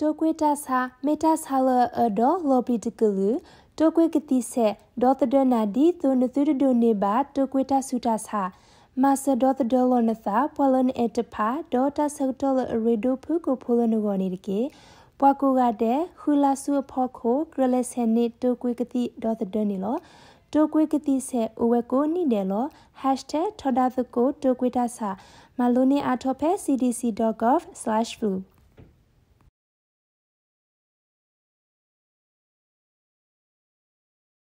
တိုကွေတာဆာမေတာဆာလအဒေါ်လောပီတကလူတိုကွေကတိဆက်ဒေါ်တဒနာဒီသွနသူဒိုနေဘာတိုကွေတာဆူတာဆာမာဆဒေါ်တဒလောနသာပလန်အတဖာဒေါ်တာဆောက်တောလရေဒိုဖုကိုဖိုလနဂောနေတကေပွာကိုကတဲ့ခူလာဆူအဖို့ခိုဂရလက်ဆန်နေတိုကွေကတိဒေါ်တဒနေလောတိုကွေကတိဆက်အဝဲကိုနိတယ်လော #thodathuko tokwitasa malone athope cdc.gov/flu